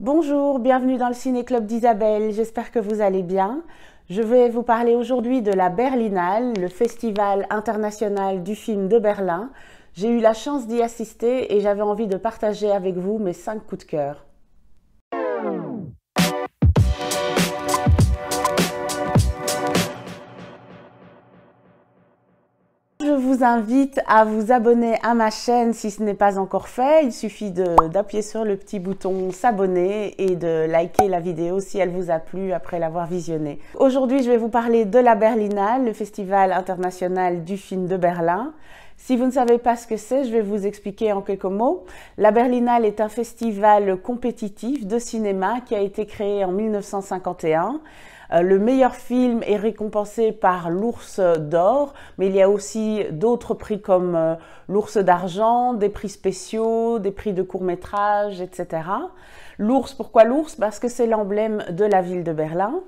Bonjour, bienvenue dans le Ciné Club d'Isabelle, j'espère que vous allez bien. Je vais vous parler aujourd'hui de la Berlinale, le festival international du film de Berlin. J'ai eu la chance d'y assister et j'avais envie de partager avec vous mes cinq coups de cœur. vous invite à vous abonner à ma chaîne si ce n'est pas encore fait. Il suffit d'appuyer sur le petit bouton s'abonner et de liker la vidéo si elle vous a plu après l'avoir visionnée. Aujourd'hui, je vais vous parler de la Berlinale, le festival international du film de Berlin. Si vous ne savez pas ce que c'est, je vais vous expliquer en quelques mots. La Berlinale est un festival compétitif de cinéma qui a été créé en 1951 euh, le meilleur film est récompensé par l'ours d'or, mais il y a aussi d'autres prix comme euh, l'ours d'argent, des prix spéciaux, des prix de court métrage, etc. L'ours, pourquoi l'ours Parce que c'est l'emblème de la ville de Berlin.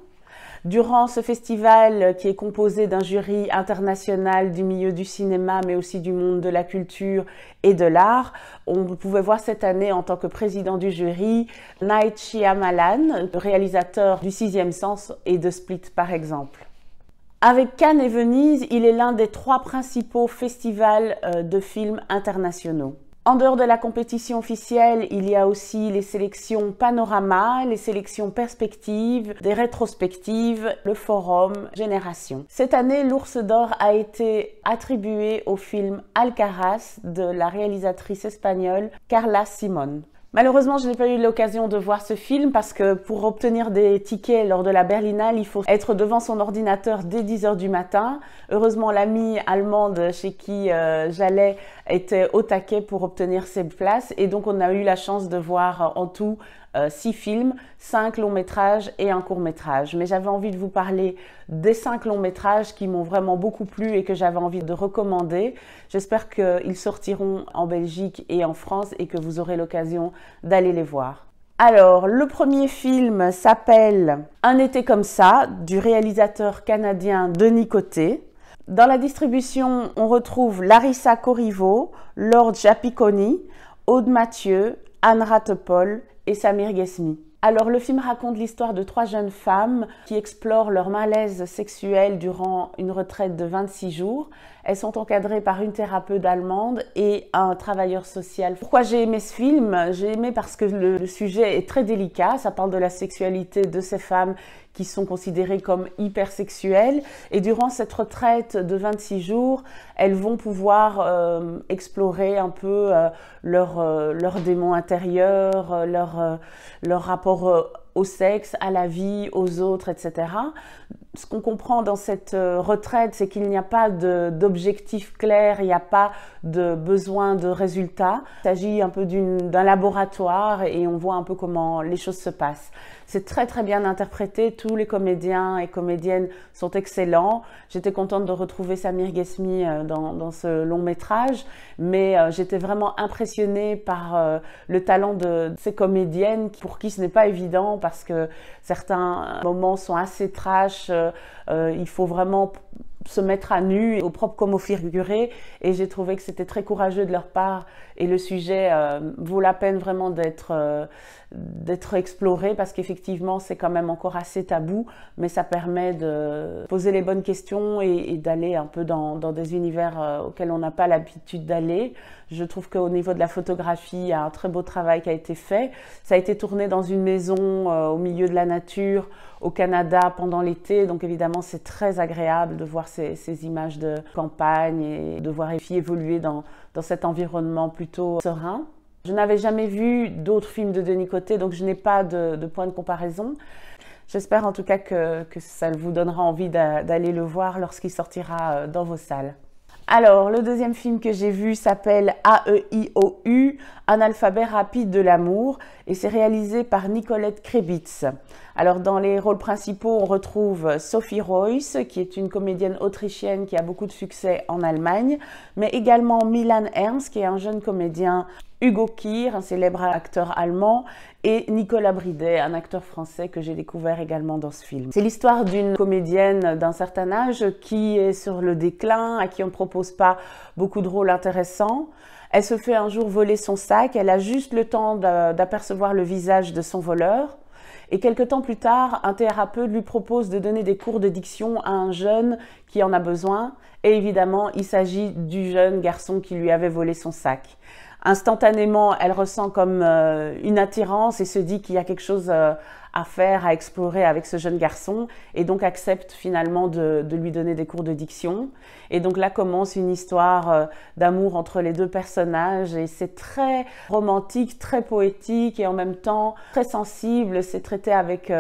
Durant ce festival euh, qui est composé d'un jury international du milieu du cinéma mais aussi du monde de la culture et de l'art, on pouvait voir cette année en tant que président du jury Night Malan, réalisateur du Sixième Sens et de Split par exemple. Avec Cannes et Venise, il est l'un des trois principaux festivals euh, de films internationaux. En dehors de la compétition officielle, il y a aussi les sélections panorama, les sélections perspectives, des rétrospectives, le forum Génération. Cette année, l'ours d'or a été attribué au film Alcaraz de la réalisatrice espagnole Carla Simon. Malheureusement, je n'ai pas eu l'occasion de voir ce film parce que pour obtenir des tickets lors de la Berlinale, il faut être devant son ordinateur dès 10h du matin. Heureusement, l'amie allemande chez qui euh, j'allais était au taquet pour obtenir ses places et donc on a eu la chance de voir euh, en tout euh, six films, cinq longs métrages et un court métrage. Mais j'avais envie de vous parler des cinq longs métrages qui m'ont vraiment beaucoup plu et que j'avais envie de recommander. J'espère qu'ils sortiront en Belgique et en France et que vous aurez l'occasion d'aller les voir. Alors, le premier film s'appelle Un été comme ça, du réalisateur canadien Denis Coté. Dans la distribution, on retrouve Larissa Corriveau, Lord Japiconi, Aude Mathieu, Anne Rattepol et Samir Gesmi. Alors le film raconte l'histoire de trois jeunes femmes qui explorent leur malaise sexuel durant une retraite de 26 jours. Elles sont encadrées par une thérapeute allemande et un travailleur social. Pourquoi j'ai aimé ce film J'ai aimé parce que le, sujet est très délicat. Ça parle de la sexualité de ces femmes qui sont considérées comme hypersexuelles. Et durant cette retraite de 26 jours, elles vont pouvoir euh, explorer un peu euh, leur, euh, leur démon intérieur, leur, leur rapport au sexe, à la vie, aux autres, etc. Ce qu'on comprend dans cette euh, retraite, c'est qu'il n'y a pas d'objectif clair, il n'y a pas de besoin de résultats. Il s'agit un peu d'un laboratoire et on voit un peu comment les choses se passent. C'est très très bien interprété, tous les comédiens et comédiennes sont excellents. J'étais contente de retrouver Samir Ghesmi euh, dans, dans ce long métrage, mais euh, j'étais vraiment impressionnée par le talent de ces comédiennes pour qui ce n'est pas évident parce que certains moments sont assez trash. Euh, euh, il faut vraiment se mettre à nu, au propre comme au figuré. Et j'ai trouvé que c'était très courageux de leur part. Et le sujet euh, vaut la peine vraiment d'être exploré parce qu'effectivement, c'est quand même encore assez tabou. Mais ça permet de poser les bonnes questions et, d'aller un peu dans des univers auxquels on n'a pas l'habitude d'aller. Je trouve qu'au niveau de la photographie, il y a un très beau travail qui a été fait. Ça a été tourné dans une maison euh, au milieu de la nature, au Canada, pendant l'été. Donc évidemment, c'est très agréable de voir ces, images de campagne et de voir les évoluer dans, cet environnement plutôt serein. Je n'avais jamais vu d'autres films de Denis Côté, donc je n'ai pas de, de, point de comparaison. J'espère en tout cas que ça vous donnera envie d'aller le voir lorsqu'il sortira euh, dans vos salles. Alors, le deuxième film que j'ai vu s'appelle AEIOU, un alphabet rapide de l'amour, et c'est réalisé par Nicolette Krebitz. Alors, dans les rôles principaux, on retrouve Sophie Royce qui est une comédienne autrichienne qui a beaucoup de succès en Allemagne, mais également Milan Ernst, qui est un jeune comédien Hugo Kier, un célèbre acteur allemand, et Nicolas Bridet, un acteur français que j'ai découvert également dans ce film. C'est l'histoire d'une comédienne d'un certain âge qui est sur le déclin, à qui on ne propose pas beaucoup de rôles intéressants. Elle se fait un jour voler son sac, elle a juste le temps d'apercevoir le visage de son voleur. Et quelques temps plus tard, un thérapeute lui propose de donner des cours de diction à un jeune qui en a besoin. Et évidemment, il s'agit du jeune garçon qui lui avait volé son sac instantanément, elle ressent comme euh, une attirance et se dit qu'il y a quelque chose euh, à faire, à explorer avec ce jeune garçon, et donc accepte finalement de, lui donner des cours de diction. Et donc là commence une histoire euh, d'amour entre les deux personnages, et c'est très romantique, très poétique, et en même temps très sensible, c'est traité avec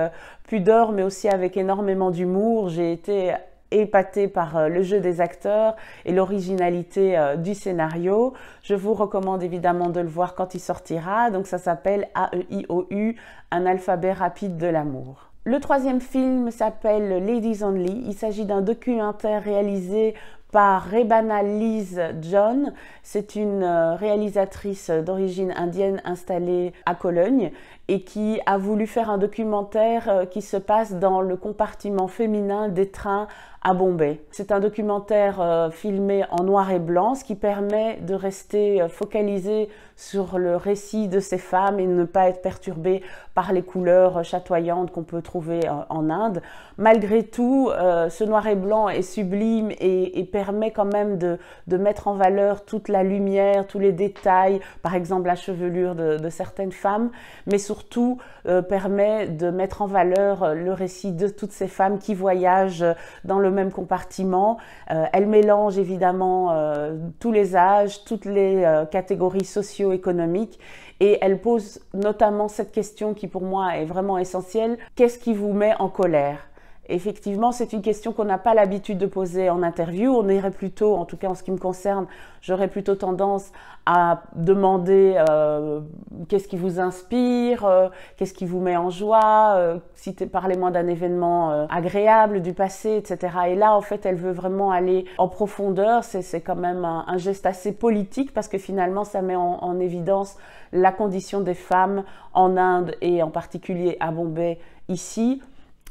pudeur, mais aussi avec énormément d'humour. J'ai été épaté par euh, le jeu des acteurs et l'originalité euh, du scénario. Je vous recommande évidemment de le voir quand il sortira. Donc ça s'appelle AEIOU, un alphabet rapide de l'amour. Le troisième film s'appelle Ladies Only. Il s'agit d'un documentaire réalisé par Rebana Liz John. C'est une euh, réalisatrice d'origine indienne installée à Cologne et qui a voulu faire un documentaire euh, qui se passe dans le compartiment féminin des trains à Bombay. C'est un documentaire euh, filmé en noir et blanc, ce qui permet de rester euh, focalisé sur le récit de ces femmes et ne pas être perturbé par les couleurs chatoyantes qu'on peut trouver en Inde. Malgré tout, ce noir et blanc est sublime et, permet quand même de, de mettre en valeur toute la lumière, tous les détails, par exemple la chevelure de, de certaines femmes, mais surtout tout euh, permet de mettre en valeur euh, le récit de toutes ces femmes qui voyagent euh, dans le même compartiment. elle mélange évidemment tous les âges, toutes les catégories socio-économiques et elle pose notamment cette question qui pour moi est vraiment essentielle. Qu'est-ce qui vous met en colère Effectivement, c'est une question qu'on n'a pas l'habitude de poser en interview. On irait plutôt, en tout cas en ce qui me concerne, j'aurais plutôt tendance à demander euh, qu'est-ce qui vous inspire, euh, qu'est-ce qui vous met en joie, euh, Si parlez-moi d'un événement agréable du passé, etc. Et là, en fait, elle veut vraiment aller en profondeur. C'est quand même un, geste assez politique parce que finalement, ça met en évidence la condition des femmes en Inde et en particulier à Bombay ici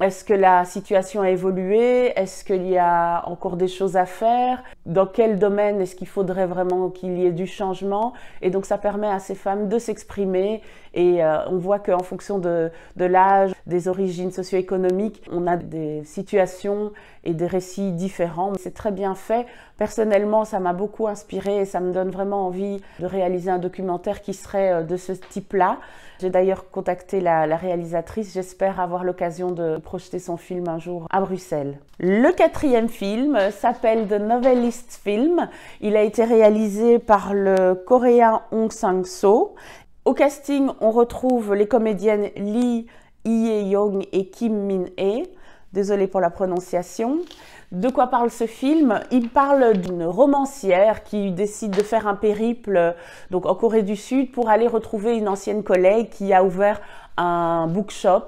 est-ce que la situation a évolué Est-ce qu'il y a encore des choses à faire Dans quel domaine est-ce qu'il faudrait vraiment qu'il y ait du changement Et donc ça permet à ces femmes de s'exprimer et euh, on voit qu'en fonction de, l'âge, des origines socio-économiques, on a des situations et des récits différents. C'est très bien fait. Personnellement, ça m'a beaucoup inspiré et ça me donne vraiment envie de réaliser un documentaire qui serait euh, de ce type-là. J'ai d'ailleurs contacté la, la réalisatrice. J'espère avoir l'occasion de projeter son film un jour à Bruxelles. Le quatrième film s'appelle The Novelist Film. Il a été réalisé par le coréen Hong Sang-so. Au casting, on retrouve les comédiennes Lee hye young et Kim Min-hee. Désolée pour la prononciation. De quoi parle ce film Il parle d'une romancière qui décide de faire un périple donc en Corée du Sud pour aller retrouver une ancienne collègue qui a ouvert bookshop,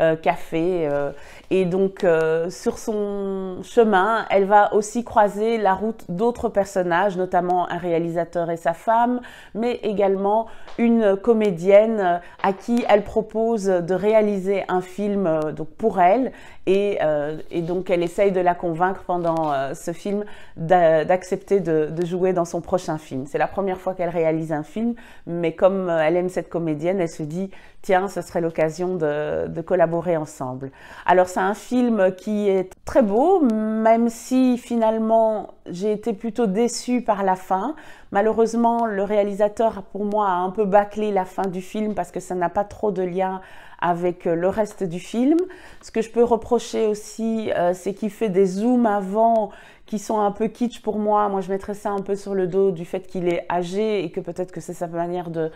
euh, café. Euh. et donc, euh, sur son chemin, elle va aussi croiser la route d'autres personnages, notamment un réalisateur et sa femme, mais également une comédienne à qui elle propose de réaliser un film donc pour elle. Et, euh, et, donc elle essaye de la convaincre pendant euh, ce film d'accepter de, de, jouer dans son prochain film. C'est la première fois qu'elle réalise un film, mais comme euh, elle aime cette comédienne, elle se dit tiens, ce serait l'occasion de, de, collaborer ensemble. Alors c'est un film qui est très beau, même si finalement j'ai été plutôt déçue par la fin. Malheureusement, le réalisateur pour moi a un peu bâclé la fin du film parce que ça n'a pas trop de lien avec euh, le reste du film. Ce que je peux reprocher aussi, euh, c'est qu'il fait des zooms avant qui sont un peu kitsch pour moi. Moi, je mettrais ça un peu sur le dos du fait qu'il est âgé et que peut-être que c'est sa manière de,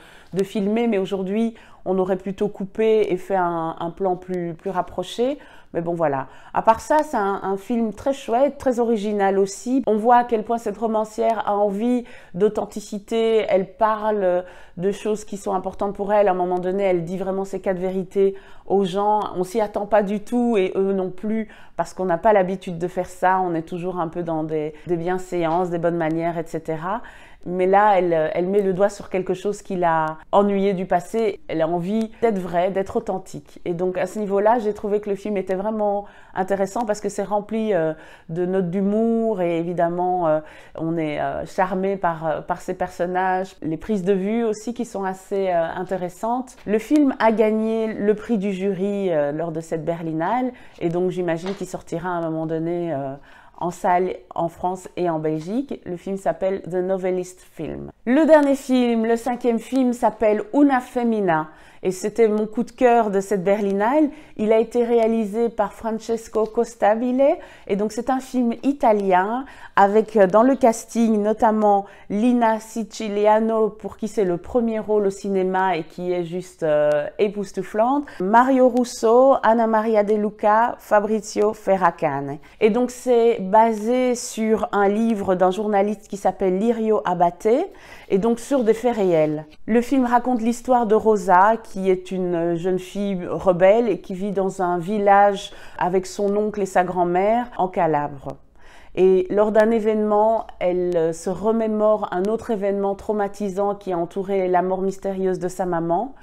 filmer. Mais aujourd'hui, on aurait plutôt coupé et fait un, plan plus rapproché. Mais bon, voilà. À part ça, c'est un, film très chouette, très original aussi. On voit à quel point cette romancière a envie d'authenticité. Elle parle de choses qui sont importantes pour elle. À un moment donné, elle dit vraiment ses quatre vérités aux gens. On s'y attend pas du tout et eux non plus parce qu'on n'a pas l'habitude de faire ça. On est toujours un peu dans des, des bienséances, des bonnes manières, etc mais là, euh, elle, met le doigt sur quelque chose qui l'a ennuyée du passé. Elle a envie d'être vraie, d'être authentique. Et donc, à ce niveau-là, j'ai trouvé que le film était vraiment intéressant parce que c'est rempli euh, de notes d'humour et évidemment, euh, on est charmé par, par ces personnages. Les prises de vue aussi qui sont assez intéressantes. Le film a gagné le prix du jury lors de cette Berlinale et donc j'imagine qu'il sortira à un moment donné en salle en France et en Belgique. Le film s'appelle The Novelist Film. Le dernier film, le cinquième film, s'appelle Una Femina et c'était mon coup de cœur de cette Berlinale. Il a été réalisé par Francesco Costabile et donc c'est un film italien avec euh, dans le casting notamment Lina Siciliano pour qui c'est le premier rôle au cinéma et qui est juste euh, époustouflante, Mario Russo, Anna Maria De Luca, Fabrizio Ferracane. Et donc c'est basé sur un livre d'un journaliste qui s'appelle Lirio Abate et donc sur des faits réels. Le film raconte l'histoire de Rosa, qui est une euh, jeune fille rebelle et qui vit dans un village avec son oncle et sa grand-mère en Calabre. Et lors d'un événement, elle euh, se remémore un autre événement traumatisant qui a entouré la mort mystérieuse de sa maman.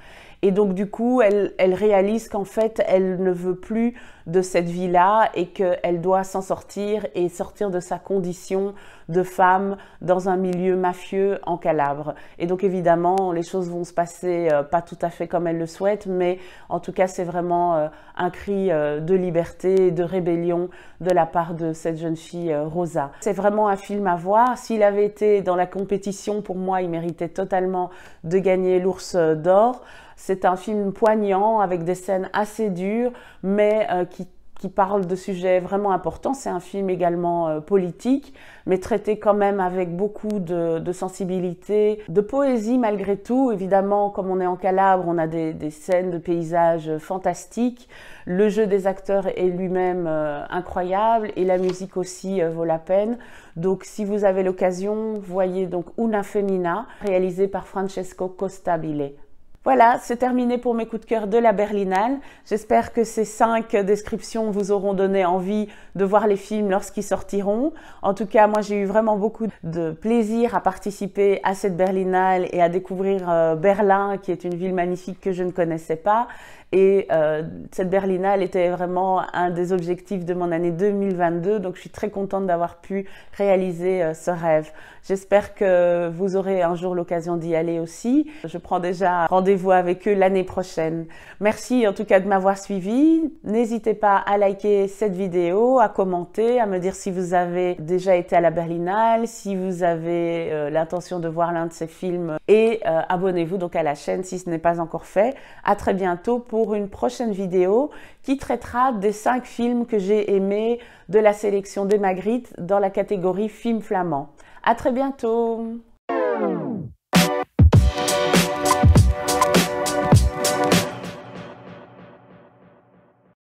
Et donc du coup, elle, elle réalise qu'en fait, elle ne veut plus de cette vie-là et qu'elle doit s'en sortir et sortir de sa condition de femmes dans un milieu mafieux en Calabre. Et donc évidemment, les choses vont se passer euh, pas tout à fait comme elle le souhaite mais en tout cas, c'est vraiment euh, un cri euh, de liberté, de rébellion de la part de cette jeune fille Rosa. C'est vraiment un film à voir. S'il avait été dans la compétition, pour moi, il méritait totalement de gagner l'ours d'or. C'est un film poignant avec des scènes assez dures, mais qui qui parle de sujets vraiment importants. C'est un film également euh, politique, mais traité quand même avec beaucoup de, sensibilité, de poésie malgré tout. Évidemment, comme on est en Calabre, on a des, scènes de paysages euh, fantastiques. Le jeu des acteurs est lui-même euh, incroyable et la musique aussi vaut la peine. Donc, si vous avez l'occasion, voyez donc Una Femina, réalisé par Francesco Costabile. Voilà, c'est terminé pour mes coups de cœur de la Berlinale. J'espère que ces cinq descriptions vous auront donné envie de voir les films lorsqu'ils sortiront. En tout cas, moi j'ai eu vraiment beaucoup de plaisir à participer à cette Berlinale et à découvrir euh, Berlin, qui est une ville magnifique que je ne connaissais pas. Et euh, cette Berlinale était vraiment un des objectifs de mon année 2022, donc je suis très contente d'avoir pu réaliser euh, ce rêve. J'espère que vous aurez un jour l'occasion d'y aller aussi. Je prends déjà rendez-vous vous avec eux l'année prochaine. Merci en tout cas de m'avoir suivi. N'hésitez pas à liker cette vidéo, à commenter, à me dire si vous avez déjà été à la Berlinale, si vous avez euh, l'intention de voir l'un de ces films et euh, abonnez-vous donc à la chaîne si ce n'est pas encore fait. À très bientôt pour une prochaine vidéo qui traitera des cinq films que j'ai aimés de la sélection des Magritte dans la catégorie film flamand. À très bientôt.